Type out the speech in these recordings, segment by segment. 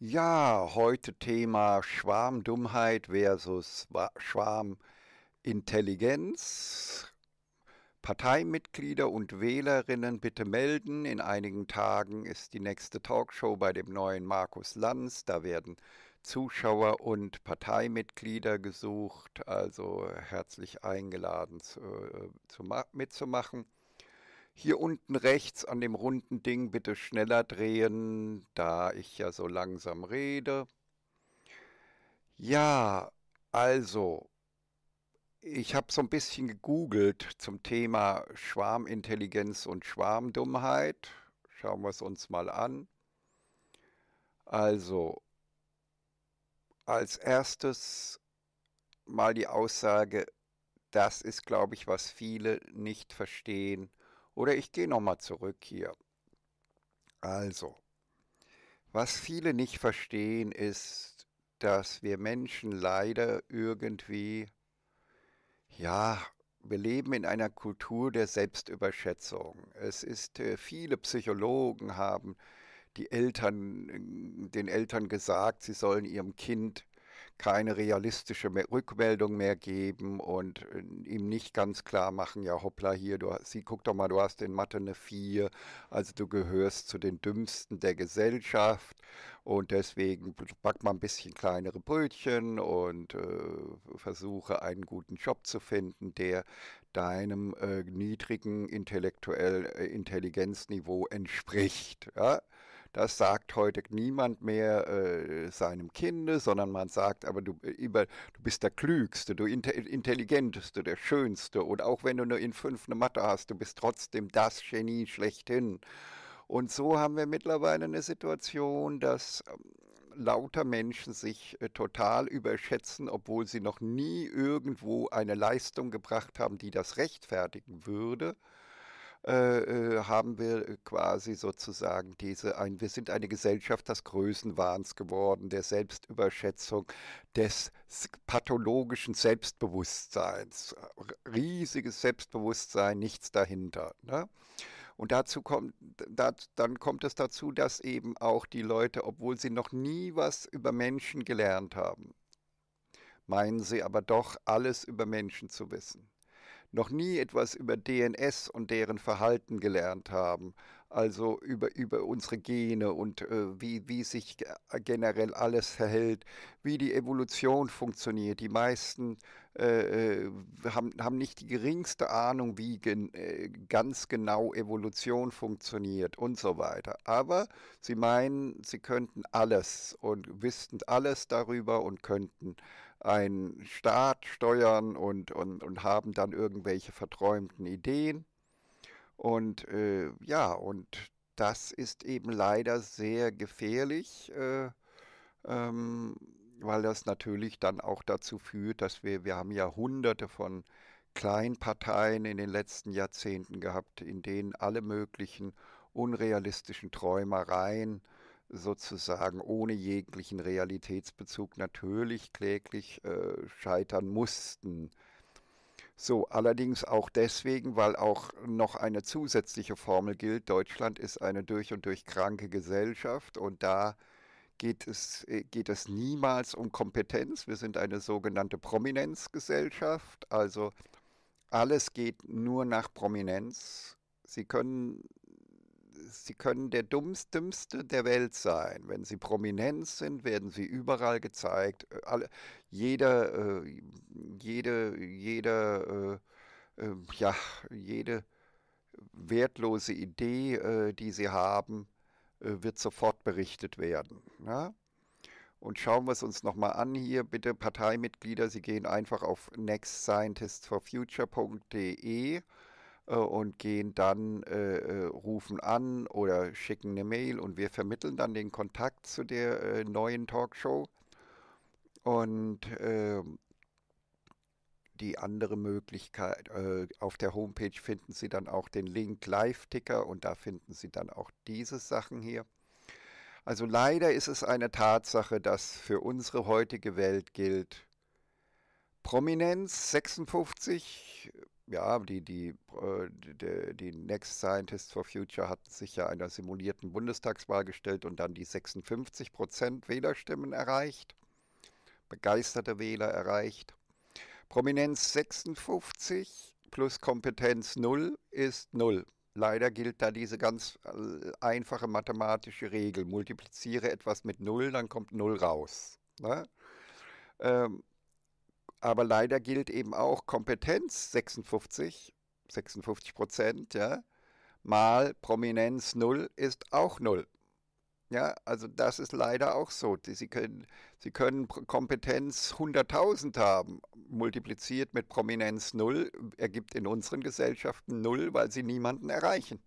Ja, heute Thema Schwarmdummheit versus Schwarmintelligenz. Parteimitglieder und Wählerinnen bitte melden. In einigen Tagen ist die nächste Talkshow bei dem neuen Markus Lanz. Da werden Zuschauer und Parteimitglieder gesucht. Also herzlich eingeladen zu, äh, zu, mitzumachen. Hier unten rechts an dem runden Ding bitte schneller drehen, da ich ja so langsam rede. Ja, also, ich habe so ein bisschen gegoogelt zum Thema Schwarmintelligenz und Schwarmdummheit. Schauen wir es uns mal an. Also, als erstes mal die Aussage, das ist, glaube ich, was viele nicht verstehen oder ich gehe nochmal zurück hier. Also, was viele nicht verstehen, ist, dass wir Menschen leider irgendwie, ja, wir leben in einer Kultur der Selbstüberschätzung. Es ist, äh, viele Psychologen haben die Eltern, äh, den Eltern gesagt, sie sollen ihrem Kind keine realistische Rückmeldung mehr geben und äh, ihm nicht ganz klar machen, ja hoppla hier, du, sie, guck doch mal, du hast in Mathe eine 4, also du gehörst zu den Dümmsten der Gesellschaft und deswegen back mal ein bisschen kleinere Brötchen und äh, versuche einen guten Job zu finden, der deinem äh, niedrigen intellektuellen äh, Intelligenzniveau entspricht. Ja? Das sagt heute niemand mehr äh, seinem Kinde, sondern man sagt, aber du, äh, über, du bist der Klügste, du Inte Intelligenteste, der Schönste. Und auch wenn du nur in fünf eine Mathe hast, du bist trotzdem das Genie schlechthin. Und so haben wir mittlerweile eine Situation, dass ähm, lauter Menschen sich äh, total überschätzen, obwohl sie noch nie irgendwo eine Leistung gebracht haben, die das rechtfertigen würde. Äh, äh, haben wir äh, quasi sozusagen diese, ein, wir sind eine Gesellschaft des Größenwahns geworden, der Selbstüberschätzung, des pathologischen Selbstbewusstseins. Riesiges Selbstbewusstsein, nichts dahinter. Ne? Und dazu kommt, dat, dann kommt es dazu, dass eben auch die Leute, obwohl sie noch nie was über Menschen gelernt haben, meinen sie aber doch alles über Menschen zu wissen noch nie etwas über DNS und deren Verhalten gelernt haben, also über, über unsere Gene und äh, wie, wie sich äh, generell alles verhält, wie die Evolution funktioniert. Die meisten äh, äh, haben, haben nicht die geringste Ahnung, wie gen, äh, ganz genau Evolution funktioniert und so weiter. Aber sie meinen, sie könnten alles und wüssten alles darüber und könnten einen Staat steuern und, und, und haben dann irgendwelche verträumten Ideen. Und äh, ja, und das ist eben leider sehr gefährlich, äh, ähm, weil das natürlich dann auch dazu führt, dass wir, wir haben ja hunderte von Kleinparteien in den letzten Jahrzehnten gehabt, in denen alle möglichen unrealistischen Träumereien sozusagen ohne jeglichen Realitätsbezug natürlich kläglich äh, scheitern mussten. So, allerdings auch deswegen, weil auch noch eine zusätzliche Formel gilt. Deutschland ist eine durch und durch kranke Gesellschaft und da geht es, äh, geht es niemals um Kompetenz. Wir sind eine sogenannte Prominenzgesellschaft, also alles geht nur nach Prominenz. Sie können sie können der dummste der Welt sein. Wenn sie prominent sind, werden sie überall gezeigt. Äh, alle, jeder, äh, jede, jeder, äh, äh, ja, jede wertlose Idee, äh, die sie haben, äh, wird sofort berichtet werden. Ja? Und schauen wir es uns nochmal an hier. Bitte Parteimitglieder, Sie gehen einfach auf nextscientistforfuture.de äh, und gehen dann, äh, äh, rufen an oder schicken eine Mail und wir vermitteln dann den Kontakt zu der äh, neuen Talkshow. Und ähm, die andere Möglichkeit, äh, auf der Homepage finden Sie dann auch den Link Live-Ticker und da finden Sie dann auch diese Sachen hier. Also leider ist es eine Tatsache, dass für unsere heutige Welt gilt Prominenz 56, ja, die, die, äh, die, die Next Scientists for Future hatten sich ja einer simulierten Bundestagswahl gestellt und dann die 56 Prozent Wählerstimmen erreicht, begeisterte Wähler erreicht. Prominenz 56 plus Kompetenz 0 ist 0. Leider gilt da diese ganz äh, einfache mathematische Regel. Multipliziere etwas mit 0, dann kommt 0 raus. Ne? Ähm, aber leider gilt eben auch Kompetenz 56, 56 Prozent, ja, mal Prominenz 0 ist auch 0. Ja, also das ist leider auch so. Sie können, Sie können Kompetenz 100.000 haben, multipliziert mit Prominenz 0, ergibt in unseren Gesellschaften 0, weil sie niemanden erreichen.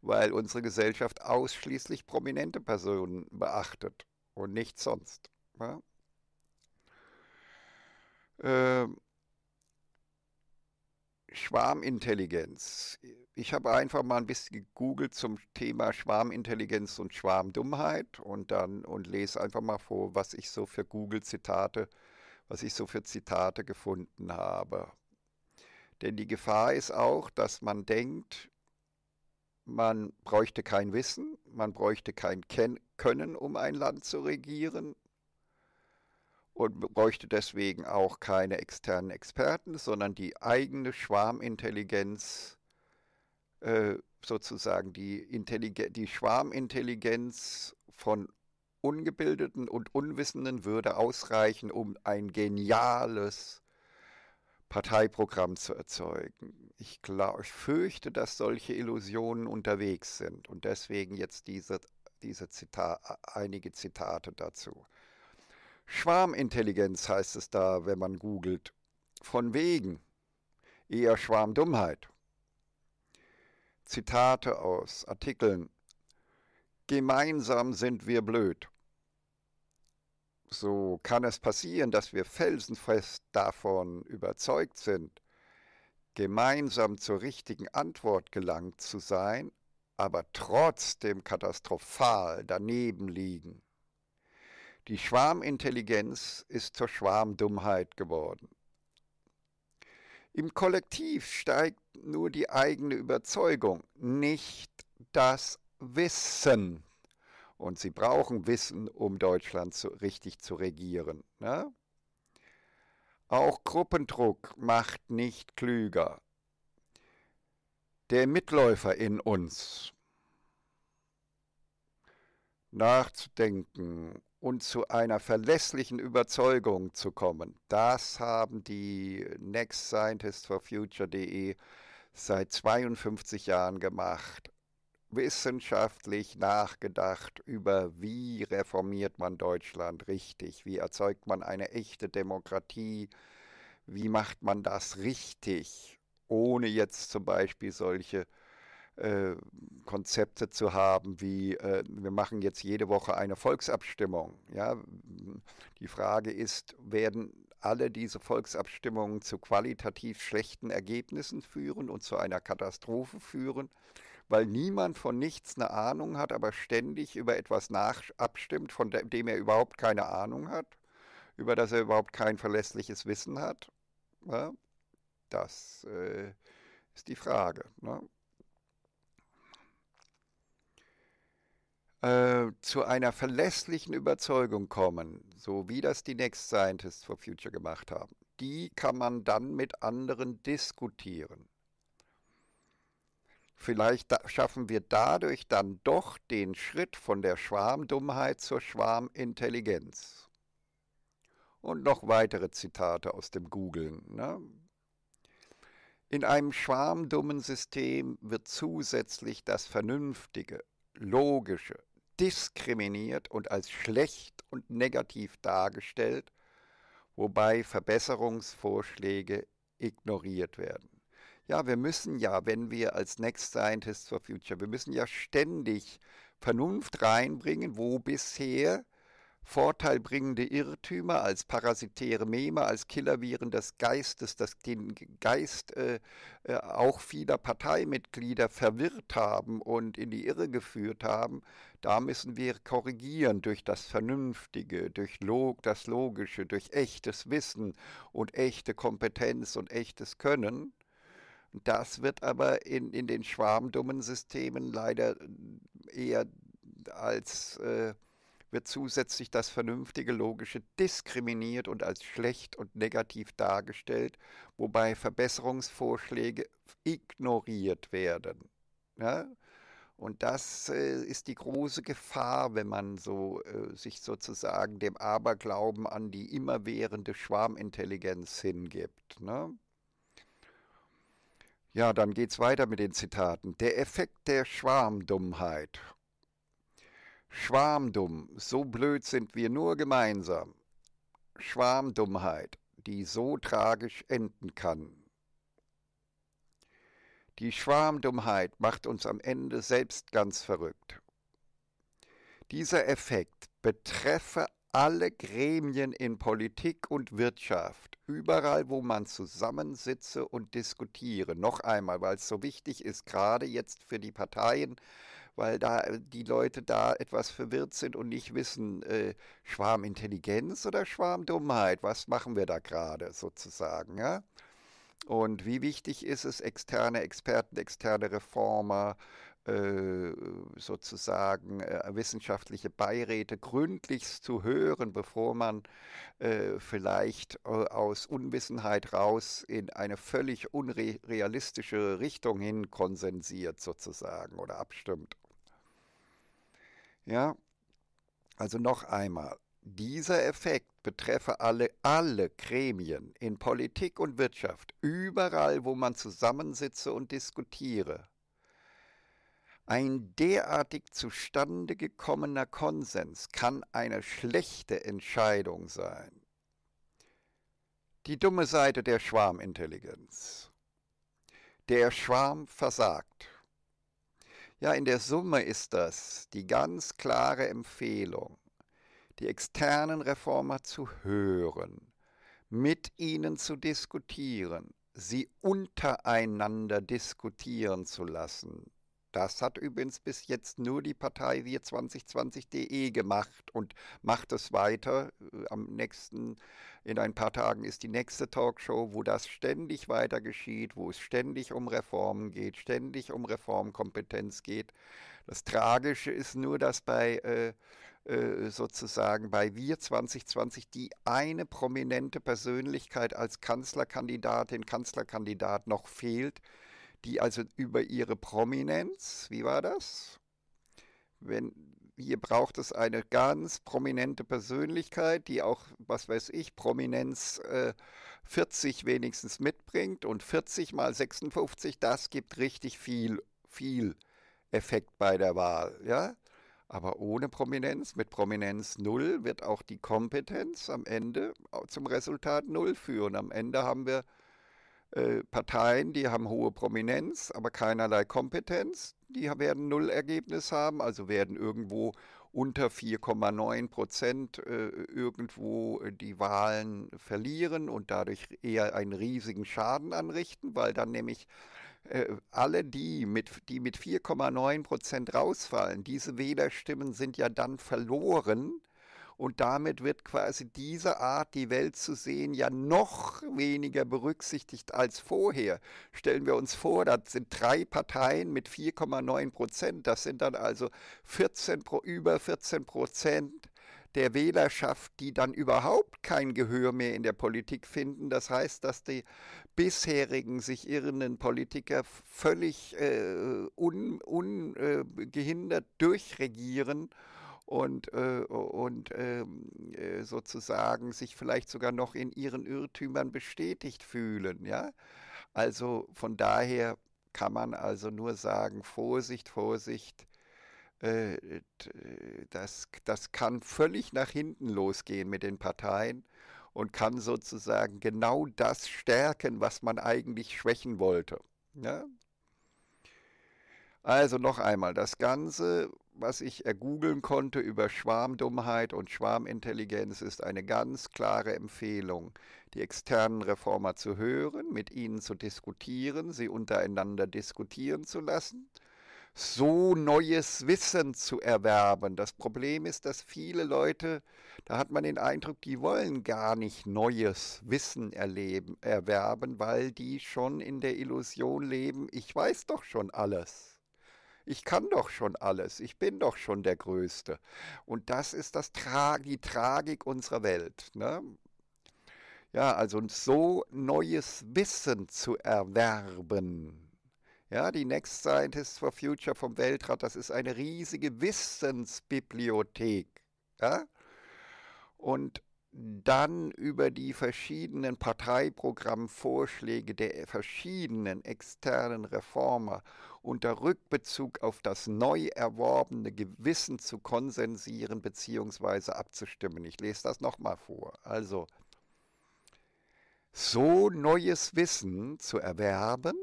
Weil unsere Gesellschaft ausschließlich prominente Personen beachtet und nichts sonst. Ja? Ähm, Schwarmintelligenz. Ich habe einfach mal ein bisschen gegoogelt zum Thema Schwarmintelligenz und Schwarmdummheit und dann und lese einfach mal vor, was ich so für Google-Zitate, was ich so für Zitate gefunden habe. Denn die Gefahr ist auch, dass man denkt, man bräuchte kein Wissen, man bräuchte kein Ken Können, um ein Land zu regieren, und bräuchte deswegen auch keine externen Experten, sondern die eigene Schwarmintelligenz, äh, sozusagen die, Intelligen die Schwarmintelligenz von Ungebildeten und Unwissenden würde ausreichen, um ein geniales Parteiprogramm zu erzeugen. Ich, glaub, ich fürchte, dass solche Illusionen unterwegs sind und deswegen jetzt diese, diese Zita einige Zitate dazu. Schwarmintelligenz heißt es da, wenn man googelt. Von wegen. Eher Schwarmdummheit. Zitate aus Artikeln. Gemeinsam sind wir blöd. So kann es passieren, dass wir felsenfest davon überzeugt sind, gemeinsam zur richtigen Antwort gelangt zu sein, aber trotzdem katastrophal daneben liegen. Die Schwarmintelligenz ist zur Schwarmdummheit geworden. Im Kollektiv steigt nur die eigene Überzeugung, nicht das Wissen. Und sie brauchen Wissen, um Deutschland zu, richtig zu regieren. Ne? Auch Gruppendruck macht nicht klüger. Der Mitläufer in uns nachzudenken und zu einer verlässlichen Überzeugung zu kommen. Das haben die Next Scientists for Future.de seit 52 Jahren gemacht. Wissenschaftlich nachgedacht über, wie reformiert man Deutschland richtig, wie erzeugt man eine echte Demokratie, wie macht man das richtig, ohne jetzt zum Beispiel solche äh, Konzepte zu haben, wie äh, wir machen jetzt jede Woche eine Volksabstimmung. Ja? Die Frage ist, werden alle diese Volksabstimmungen zu qualitativ schlechten Ergebnissen führen und zu einer Katastrophe führen, weil niemand von nichts eine Ahnung hat, aber ständig über etwas nachabstimmt, von dem er überhaupt keine Ahnung hat, über das er überhaupt kein verlässliches Wissen hat. Ja? Das äh, ist die Frage. Ne? Äh, zu einer verlässlichen Überzeugung kommen, so wie das die Next Scientists for Future gemacht haben, die kann man dann mit anderen diskutieren. Vielleicht schaffen wir dadurch dann doch den Schritt von der Schwarmdummheit zur Schwarmintelligenz. Und noch weitere Zitate aus dem Googlen. Ne? In einem schwarmdummen System wird zusätzlich das Vernünftige, Logische, diskriminiert und als schlecht und negativ dargestellt, wobei Verbesserungsvorschläge ignoriert werden. Ja, wir müssen ja, wenn wir als Next Scientists for Future, wir müssen ja ständig Vernunft reinbringen, wo bisher vorteilbringende Irrtümer, als parasitäre Meme, als Killerviren des Geistes, das den Geist äh, äh, auch vieler Parteimitglieder verwirrt haben und in die Irre geführt haben, da müssen wir korrigieren durch das Vernünftige, durch Log, das Logische, durch echtes Wissen und echte Kompetenz und echtes Können. Das wird aber in, in den schwarmdummen Systemen leider äh, eher als äh, wird zusätzlich das vernünftige Logische diskriminiert und als schlecht und negativ dargestellt, wobei Verbesserungsvorschläge ignoriert werden. Ja? Und das äh, ist die große Gefahr, wenn man so äh, sich sozusagen dem Aberglauben an die immerwährende Schwarmintelligenz hingibt. Ne? Ja, dann geht es weiter mit den Zitaten. Der Effekt der Schwarmdummheit. Schwarmdumm, so blöd sind wir nur gemeinsam. Schwarmdummheit, die so tragisch enden kann. Die Schwarmdummheit macht uns am Ende selbst ganz verrückt. Dieser Effekt betreffe alle Gremien in Politik und Wirtschaft, überall, wo man zusammensitze und diskutiere. Noch einmal, weil es so wichtig ist, gerade jetzt für die Parteien, weil da äh, die Leute da etwas verwirrt sind und nicht wissen, äh, Schwarmintelligenz oder Schwarmdummheit, was machen wir da gerade sozusagen, ja? Und wie wichtig ist es, externe Experten, externe Reformer, äh, sozusagen äh, wissenschaftliche Beiräte gründlichst zu hören, bevor man äh, vielleicht äh, aus Unwissenheit raus in eine völlig unrealistische Richtung hin konsensiert sozusagen oder abstimmt. Ja? Also noch einmal, dieser Effekt betreffe alle, alle Gremien in Politik und Wirtschaft, überall, wo man zusammensitze und diskutiere. Ein derartig zustande gekommener Konsens kann eine schlechte Entscheidung sein. Die dumme Seite der Schwarmintelligenz. Der Schwarm versagt. Ja, in der Summe ist das die ganz klare Empfehlung, die externen Reformer zu hören, mit ihnen zu diskutieren, sie untereinander diskutieren zu lassen, das hat übrigens bis jetzt nur die Partei wir2020.de gemacht und macht es weiter. Äh, am nächsten, in ein paar Tagen ist die nächste Talkshow, wo das ständig weiter geschieht, wo es ständig um Reformen geht, ständig um Reformkompetenz geht. Das Tragische ist nur, dass bei äh, äh sozusagen bei Wir 2020 die eine prominente Persönlichkeit als Kanzlerkandidatin, Kanzlerkandidat noch fehlt, die also über ihre Prominenz, wie war das? Wenn, hier braucht es eine ganz prominente Persönlichkeit, die auch, was weiß ich, Prominenz äh, 40 wenigstens mitbringt und 40 mal 56, das gibt richtig viel, viel Effekt bei der Wahl, ja. Aber ohne Prominenz, mit Prominenz 0 wird auch die Kompetenz am Ende äh, zum Resultat 0 führen. Am Ende haben wir äh, Parteien, die haben hohe Prominenz, aber keinerlei Kompetenz. Die werden Nullergebnis haben, also werden irgendwo unter 4,9 Prozent äh, irgendwo äh, die Wahlen verlieren und dadurch eher einen riesigen Schaden anrichten, weil dann nämlich äh, alle die, mit, die mit 4,9 Prozent rausfallen, diese Wählerstimmen sind ja dann verloren und damit wird quasi diese Art, die Welt zu sehen, ja noch weniger berücksichtigt als vorher. Stellen wir uns vor, das sind drei Parteien mit 4,9 Prozent. Das sind dann also 14, über 14 Prozent der Wählerschaft, die dann überhaupt kein Gehör mehr in der Politik finden. Das heißt, dass die bisherigen sich irrenden Politiker völlig äh, ungehindert un, äh, durchregieren und, äh, und ähm, äh, sozusagen sich vielleicht sogar noch in ihren Irrtümern bestätigt fühlen. Ja? Also von daher kann man also nur sagen, Vorsicht, Vorsicht, äh, äh, das, das kann völlig nach hinten losgehen mit den Parteien und kann sozusagen genau das stärken, was man eigentlich schwächen wollte. Ja? Also noch einmal, das Ganze was ich ergoogeln konnte über Schwarmdummheit und Schwarmintelligenz, ist eine ganz klare Empfehlung, die externen Reformer zu hören, mit ihnen zu diskutieren, sie untereinander diskutieren zu lassen, so neues Wissen zu erwerben. Das Problem ist, dass viele Leute, da hat man den Eindruck, die wollen gar nicht neues Wissen erleben, erwerben, weil die schon in der Illusion leben, ich weiß doch schon alles. Ich kann doch schon alles. Ich bin doch schon der Größte. Und das ist das Tra die Tragik unserer Welt. Ne? Ja, also so neues Wissen zu erwerben. Ja, die Next Scientists for Future vom Weltrat, das ist eine riesige Wissensbibliothek. Ja? Und dann über die verschiedenen Parteiprogrammvorschläge der verschiedenen externen Reformer unter Rückbezug auf das neu erworbene Gewissen zu konsensieren bzw. abzustimmen. Ich lese das nochmal vor. Also, so neues Wissen zu erwerben,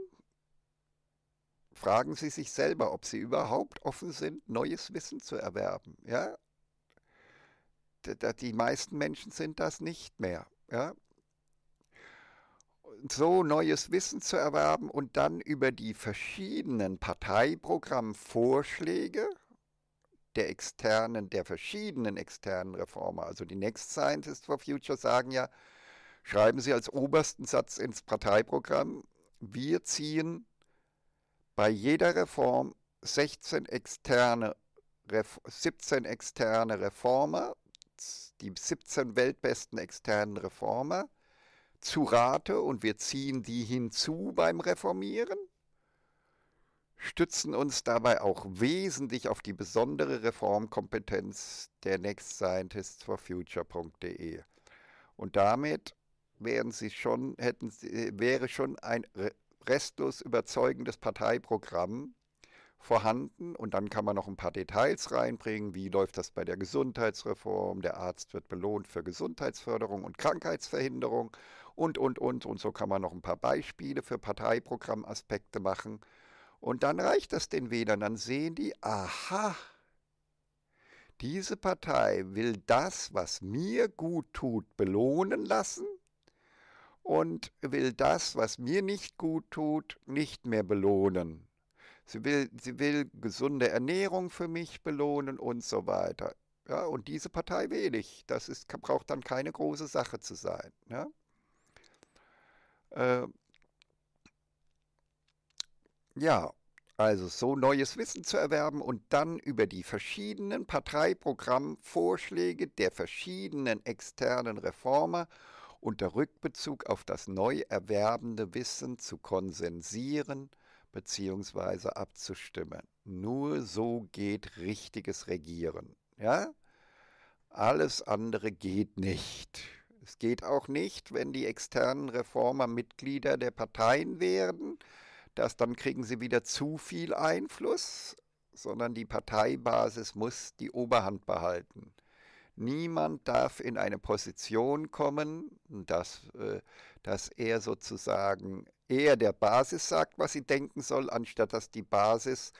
fragen Sie sich selber, ob Sie überhaupt offen sind, neues Wissen zu erwerben. Ja? die meisten Menschen sind das nicht mehr. Ja? so neues Wissen zu erwerben und dann über die verschiedenen Parteiprogrammvorschläge der externen, der verschiedenen externen Reformer, also die Next Scientists for Future sagen ja, schreiben Sie als obersten Satz ins Parteiprogramm, wir ziehen bei jeder Reform 16 externe, 17 externe Reformer die 17 weltbesten externen Reformer zu Rate und wir ziehen die hinzu beim Reformieren, stützen uns dabei auch wesentlich auf die besondere Reformkompetenz der Next Scientists for Future.de. Und damit wären sie schon, hätten, äh, wäre schon ein restlos überzeugendes Parteiprogramm vorhanden und dann kann man noch ein paar Details reinbringen, wie läuft das bei der Gesundheitsreform, der Arzt wird belohnt für Gesundheitsförderung und Krankheitsverhinderung und, und, und. Und so kann man noch ein paar Beispiele für Parteiprogrammaspekte machen. Und dann reicht das den Wählern, dann sehen die, aha, diese Partei will das, was mir gut tut, belohnen lassen und will das, was mir nicht gut tut, nicht mehr belohnen sie will, sie will gesunde Ernährung für mich belohnen und so weiter. Ja, und diese Partei wenig. Das ist, braucht dann keine große Sache zu sein. Ja? Ne? Äh, ja, also so neues Wissen zu erwerben und dann über die verschiedenen Parteiprogrammvorschläge der verschiedenen externen Reformer unter Rückbezug auf das neu erwerbende Wissen zu konsensieren, beziehungsweise abzustimmen. Nur so geht richtiges Regieren. Ja? Alles andere geht nicht. Es geht auch nicht, wenn die externen Reformer Mitglieder der Parteien werden, dass dann kriegen sie wieder zu viel Einfluss, sondern die Parteibasis muss die Oberhand behalten. Niemand darf in eine Position kommen, dass, äh, dass er sozusagen eher der Basis sagt, was sie denken soll, anstatt dass die Basis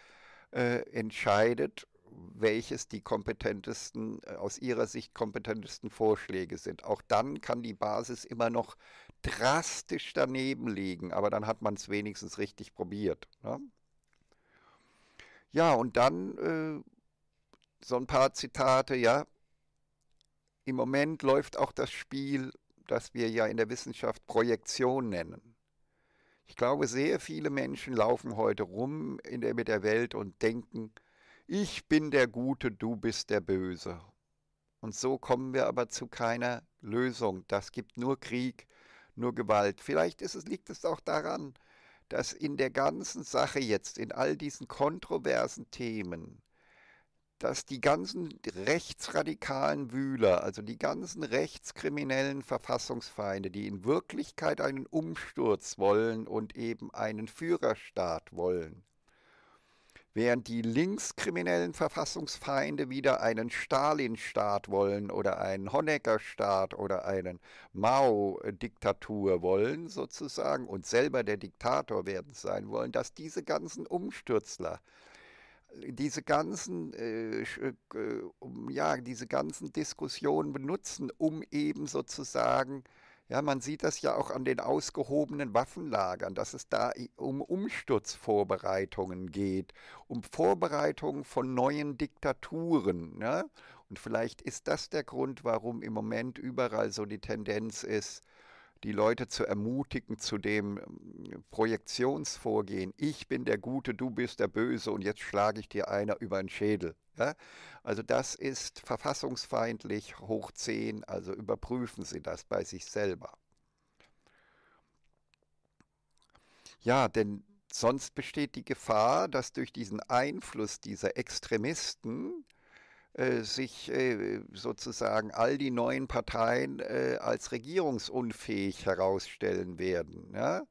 äh, entscheidet, welches die kompetentesten, äh, aus ihrer Sicht kompetentesten Vorschläge sind. Auch dann kann die Basis immer noch drastisch daneben liegen, aber dann hat man es wenigstens richtig probiert. Ne? Ja, und dann äh, so ein paar Zitate, ja, im Moment läuft auch das Spiel, das wir ja in der Wissenschaft Projektion nennen. Ich glaube, sehr viele Menschen laufen heute rum in der, mit der Welt und denken, ich bin der Gute, du bist der Böse. Und so kommen wir aber zu keiner Lösung. Das gibt nur Krieg, nur Gewalt. Vielleicht es, liegt es auch daran, dass in der ganzen Sache jetzt, in all diesen kontroversen Themen, dass die ganzen rechtsradikalen Wühler, also die ganzen rechtskriminellen Verfassungsfeinde, die in Wirklichkeit einen Umsturz wollen und eben einen Führerstaat wollen, während die linkskriminellen Verfassungsfeinde wieder einen Stalin-Staat wollen oder einen Honecker-Staat oder einen Mao-Diktatur wollen sozusagen und selber der Diktator werden sein wollen, dass diese ganzen Umstürzler diese ganzen, äh, äh ja, diese ganzen Diskussionen benutzen, um eben sozusagen, ja, man sieht das ja auch an den ausgehobenen Waffenlagern, dass es da um Umsturzvorbereitungen geht, um Vorbereitungen von neuen Diktaturen. Ne? Und vielleicht ist das der Grund, warum im Moment überall so die Tendenz ist, die Leute zu ermutigen zu dem ähm, Projektionsvorgehen. Ich bin der Gute, du bist der Böse und jetzt schlage ich dir einer über den Schädel. Ja? Also das ist verfassungsfeindlich hoch 10, also überprüfen Sie das bei sich selber. Ja, denn sonst besteht die Gefahr, dass durch diesen Einfluss dieser Extremisten äh, sich äh, sozusagen all die neuen Parteien äh, als regierungsunfähig herausstellen werden. Ja?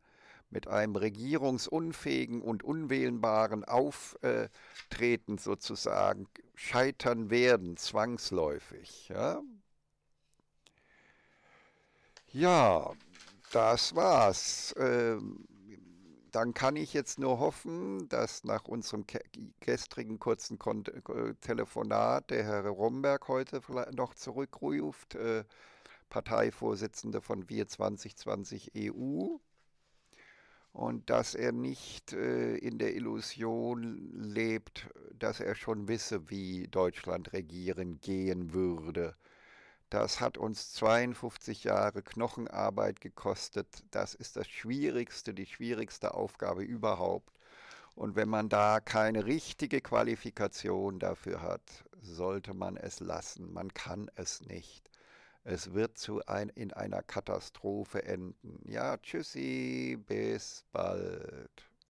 Mit einem regierungsunfähigen und unwählbaren Auftreten sozusagen scheitern werden, zwangsläufig. Ja, ja das war's. Ähm dann kann ich jetzt nur hoffen, dass nach unserem gestrigen kurzen Kon Telefonat der Herr Romberg heute noch zurückruft, äh, Parteivorsitzende von Wir 2020 EU, und dass er nicht äh, in der Illusion lebt, dass er schon wisse, wie Deutschland regieren gehen würde. Das hat uns 52 Jahre Knochenarbeit gekostet. Das ist das Schwierigste, die schwierigste Aufgabe überhaupt. Und wenn man da keine richtige Qualifikation dafür hat, sollte man es lassen. Man kann es nicht. Es wird zu ein, in einer Katastrophe enden. Ja, tschüssi, bis bald.